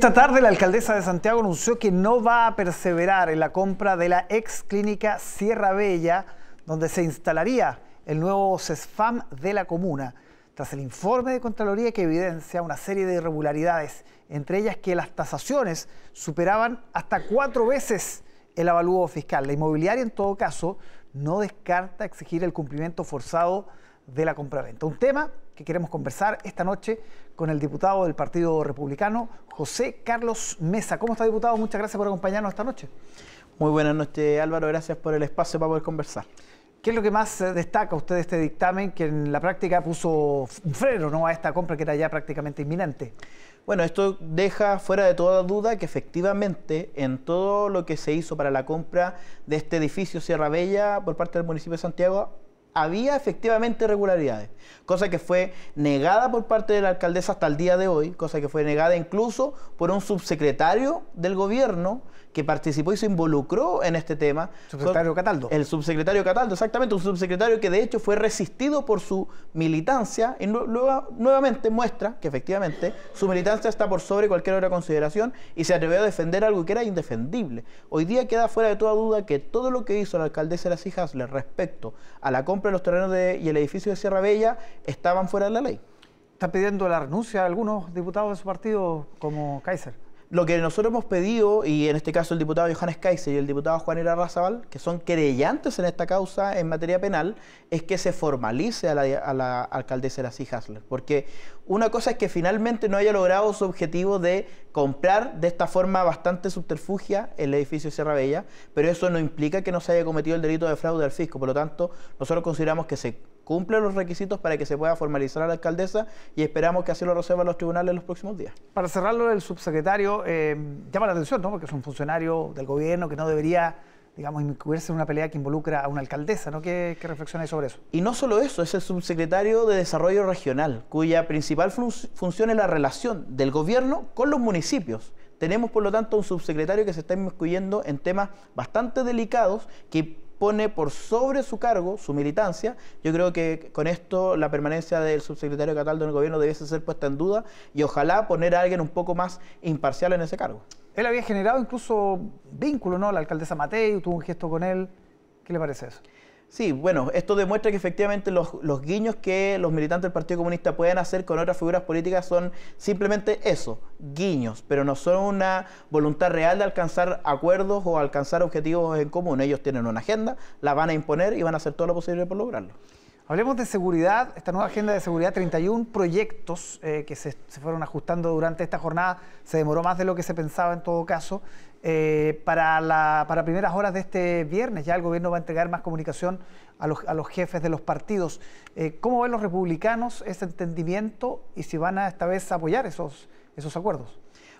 Esta tarde la alcaldesa de Santiago anunció que no va a perseverar en la compra de la ex clínica Sierra Bella, donde se instalaría el nuevo CESFAM de la comuna, tras el informe de Contraloría que evidencia una serie de irregularidades, entre ellas que las tasaciones superaban hasta cuatro veces el avalúo fiscal. La inmobiliaria, en todo caso, no descarta exigir el cumplimiento forzado de la compraventa. Un tema que queremos conversar esta noche con el diputado del Partido Republicano, José Carlos Mesa. ¿Cómo está, diputado? Muchas gracias por acompañarnos esta noche. Muy buenas noches, Álvaro. Gracias por el espacio para poder conversar. ¿Qué es lo que más eh, destaca usted de este dictamen que en la práctica puso un freno a esta compra que era ya prácticamente inminente? Bueno, esto deja fuera de toda duda que efectivamente en todo lo que se hizo para la compra de este edificio Sierra Bella por parte del municipio de Santiago había efectivamente irregularidades, cosa que fue negada por parte de la alcaldesa hasta el día de hoy, cosa que fue negada incluso por un subsecretario del gobierno que participó y se involucró en este tema. Subsecretario Cataldo. El subsecretario Cataldo, exactamente, un subsecretario que de hecho fue resistido por su militancia y luego, nuevamente muestra que efectivamente su militancia está por sobre cualquier otra consideración y se atrevió a defender algo que era indefendible. Hoy día queda fuera de toda duda que todo lo que hizo la alcaldesa de las Hijas respecto a la compra los terrenos de, y el edificio de Sierra Bella estaban fuera de la ley. ¿Está pidiendo la renuncia de algunos diputados de su partido como Kaiser? lo que nosotros hemos pedido, y en este caso el diputado Johannes Kaiser y el diputado Juan Era Razabal, que son creyentes en esta causa en materia penal, es que se formalice a la, a la alcaldesa Hasler. Porque una cosa es que finalmente no haya logrado su objetivo de comprar de esta forma bastante subterfugia el edificio de Sierra Bella, pero eso no implica que no se haya cometido el delito de fraude al fisco. Por lo tanto, nosotros consideramos que se cumple los requisitos para que se pueda formalizar a la alcaldesa y esperamos que así lo resuelvan los tribunales en los próximos días. Para cerrarlo, el subsecretario eh, llama la atención, ¿no? Porque es un funcionario del gobierno que no debería digamos, inmiscuirse en una pelea que involucra a una alcaldesa, ¿no? ¿Qué, qué sobre eso? Y no solo eso, es el subsecretario de Desarrollo Regional, cuya principal función es la relación del gobierno con los municipios. Tenemos, por lo tanto, un subsecretario que se está inmiscuyendo en temas bastante delicados que pone por sobre su cargo, su militancia. Yo creo que con esto la permanencia del subsecretario Cataldo en el gobierno debiese ser puesta en duda y ojalá poner a alguien un poco más imparcial en ese cargo. Él había generado incluso vínculo, ¿no? La alcaldesa Matei tuvo un gesto con él. ¿Qué le parece eso? Sí, bueno, esto demuestra que efectivamente los, guiños que los militantes del Partido Comunista pueden hacer con otras figuras políticas son simplemente eso, guiños, pero no son una voluntad real de alcanzar acuerdos o alcanzar objetivos en común. Ellos tienen una agenda, la van a imponer y van a hacer todo lo posible por lograrlo. Hablemos de seguridad, esta nueva agenda de seguridad, 31 proyectos eh, que se, fueron ajustando durante esta jornada, se demoró más de lo que se pensaba en todo caso, eh, para, primeras horas de este viernes ya el gobierno va a entregar más comunicación a los, jefes de los partidos. Eh, ¿Cómo ven los republicanos ese entendimiento y si van a esta vez apoyar esos, esos acuerdos?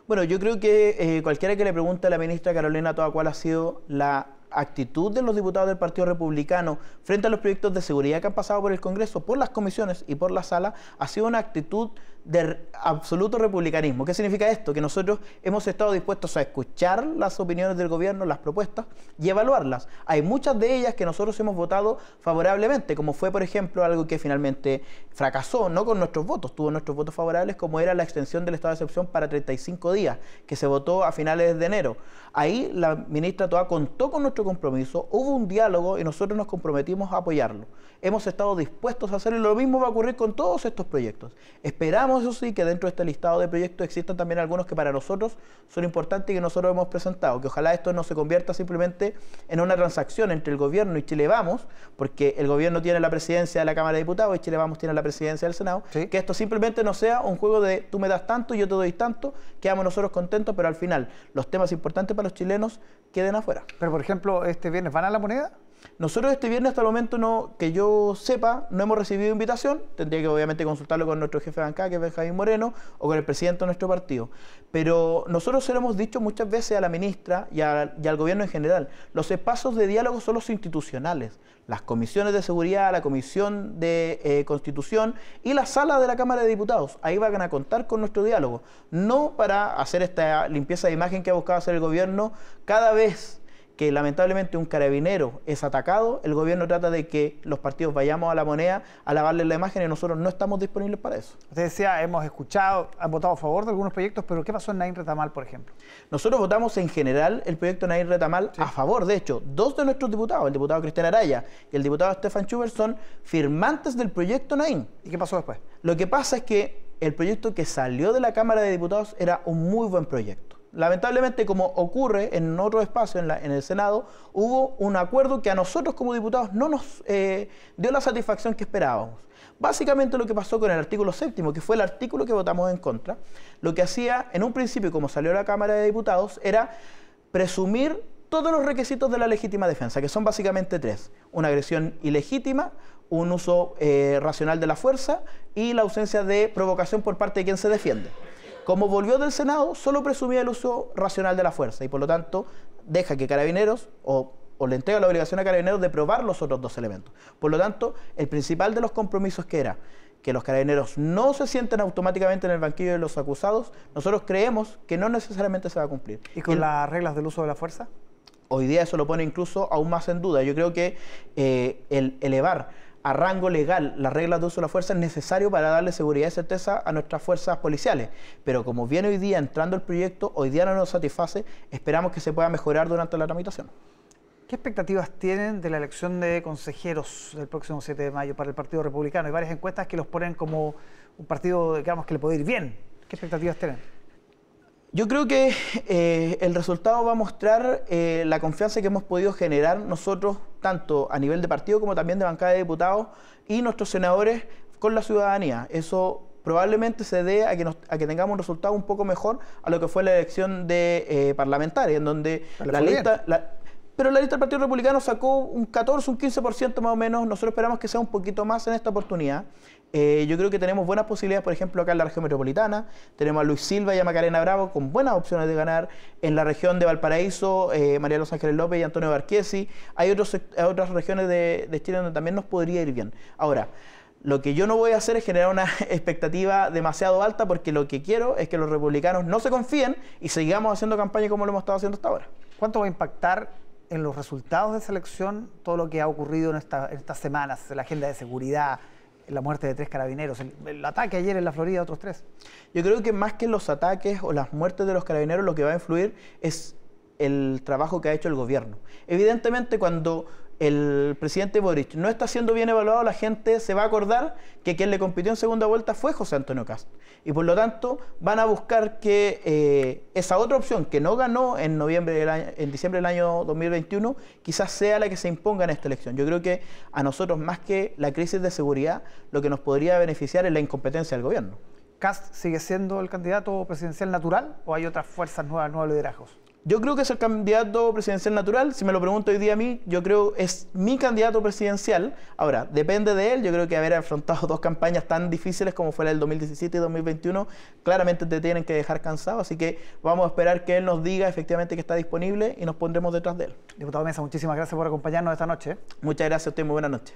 Bueno, yo creo que eh, cualquiera que le pregunte a la ministra Carolina toda cuál ha sido la actitud de los diputados del Partido Republicano frente a los proyectos de seguridad que han pasado por el Congreso, por las comisiones y por la sala, ha sido una actitud de absoluto republicanismo. ¿Qué significa esto? Que nosotros hemos estado dispuestos a escuchar las opiniones del gobierno, las propuestas y evaluarlas. Hay muchas de ellas que nosotros hemos votado favorablemente, como fue, por ejemplo, algo que finalmente fracasó, no con nuestros votos, tuvo nuestros votos favorables, como era la extensión del estado de excepción para 35 días, que se votó a finales de enero. Ahí la ministra Toa contó con nuestros compromiso, hubo un diálogo y nosotros nos comprometimos a apoyarlo. Hemos estado dispuestos a hacerlo y lo mismo va a ocurrir con todos estos proyectos. Esperamos, eso sí, que dentro de este listado de proyectos existan también algunos que para nosotros son importantes y que nosotros hemos presentado. Que ojalá esto no se convierta simplemente en una transacción entre el gobierno y Chile Vamos, porque el gobierno tiene la presidencia de la Cámara de Diputados y Chile Vamos tiene la presidencia del Senado. Que esto simplemente no sea un juego de tú me das tanto, y yo te doy tanto, quedamos nosotros contentos, pero al final los temas importantes para los chilenos queden afuera. Pero, por ejemplo, este viernes van a la moneda? Nosotros este viernes hasta el momento no, que yo sepa, no hemos recibido invitación. Tendría que obviamente consultarlo con nuestro jefe de bancada, que es Benjamín Moreno, o con el presidente de nuestro partido. Pero nosotros se lo hemos dicho muchas veces a la ministra y, al gobierno en general. Los espacios de diálogo son los institucionales. Las comisiones de seguridad, la comisión de eh, constitución y la sala de la Cámara de Diputados. Ahí van a contar con nuestro diálogo. No para hacer esta limpieza de imagen que ha buscado hacer el gobierno cada vez que lamentablemente un carabinero es atacado, el gobierno trata de que los partidos vayamos a la moneda a lavarle la imagen y nosotros no estamos disponibles para eso. Usted decía, hemos escuchado, han votado a favor de algunos proyectos, pero ¿qué pasó en Nain Retamal, por ejemplo? Nosotros votamos en general el proyecto Nain Retamal a favor, de hecho, dos de nuestros diputados, el diputado Cristian Araya y el diputado Stefan Schubert, son firmantes del proyecto Nain. ¿Y qué pasó después? Lo que pasa es que el proyecto que salió de la Cámara de Diputados era un muy buen proyecto lamentablemente, como ocurre en otro espacio, en, el Senado, hubo un acuerdo que a nosotros como diputados no nos eh, dio la satisfacción que esperábamos. Básicamente lo que pasó con el artículo séptimo, que fue el artículo que votamos en contra, lo que hacía en un principio, como salió la Cámara de Diputados, era presumir todos los requisitos de la legítima defensa, que son básicamente tres. Una agresión ilegítima, un uso eh, racional de la fuerza y la ausencia de provocación por parte de quien se defiende. Como volvió del Senado, solo presumía el uso racional de la fuerza y por lo tanto deja que Carabineros o, le entrega la obligación a Carabineros de probar los otros dos elementos. Por lo tanto, el principal de los compromisos que era que los carabineros no se sienten automáticamente en el banquillo de los acusados, nosotros creemos que no necesariamente se va a cumplir. ¿Y con las reglas del uso de la fuerza? Hoy día eso lo pone incluso aún más en duda. Yo creo que eh, el elevar a rango legal las reglas de uso de la fuerza es necesario para darle seguridad y certeza a nuestras fuerzas policiales. Pero como viene hoy día entrando el proyecto, hoy día no nos satisface, esperamos que se pueda mejorar durante la tramitación. ¿Qué expectativas tienen de la elección de consejeros del próximo 7 de mayo para el Partido Republicano? Hay varias encuestas que los ponen como un partido, digamos, que le puede ir bien. ¿Qué expectativas tienen? Yo creo que eh, el resultado va a mostrar eh, la confianza que hemos podido generar nosotros, tanto a nivel de partido como también de bancada de diputados y nuestros senadores con la ciudadanía. Eso probablemente se dé a que, que tengamos un resultado un poco mejor a lo que fue la elección de eh, parlamentarios, en donde la lista pero la lista del Partido Republicano sacó un 14, un 15% más o menos. Nosotros esperamos que sea un poquito más en esta oportunidad. Eh, yo creo que tenemos buenas posibilidades, por ejemplo, acá en la región metropolitana. Tenemos a Luis Silva y a Macarena Bravo con buenas opciones de ganar. En la región de Valparaíso, eh, María Los Ángeles López y Antonio Barquesi. Hay otros, otras regiones de, de Chile donde también nos podría ir bien. Ahora, lo que yo no voy a hacer es generar una expectativa demasiado alta porque lo que quiero es que los republicanos no se confíen y sigamos haciendo campaña como lo hemos estado haciendo hasta ahora. ¿Cuánto va a impactar en los resultados de selección todo lo que ha ocurrido en, estas semanas, la agenda de seguridad, la muerte de tres carabineros, el, el, ataque ayer en la Florida otros tres. Yo creo que más que los ataques o las muertes de los carabineros, lo que va a influir es el trabajo que ha hecho el gobierno. Evidentemente, cuando el presidente Boric no está siendo bien evaluado, la gente se va a acordar que quien le compitió en segunda vuelta fue José Antonio Cast. Y por lo tanto van a buscar que eh, esa otra opción que no ganó en, noviembre en diciembre del año 2021 quizás sea la que se imponga en esta elección. Yo creo que a nosotros más que la crisis de seguridad, lo que nos podría beneficiar es la incompetencia del gobierno. ¿Cast sigue siendo el candidato presidencial natural o hay otras fuerzas nuevas, nuevos liderazgos? Yo creo que es el candidato presidencial natural. Si me lo pregunto hoy día a mí, yo creo que es mi candidato presidencial. Ahora, depende de él. Yo creo que haber afrontado dos campañas tan difíciles como fue la del 2017 y 2021, claramente te tienen que dejar cansado. Así que vamos a esperar que él nos diga efectivamente que está disponible y nos pondremos detrás de él. Diputado Mesa, muchísimas gracias por acompañarnos esta noche. Muchas gracias a usted. Muy buena noche.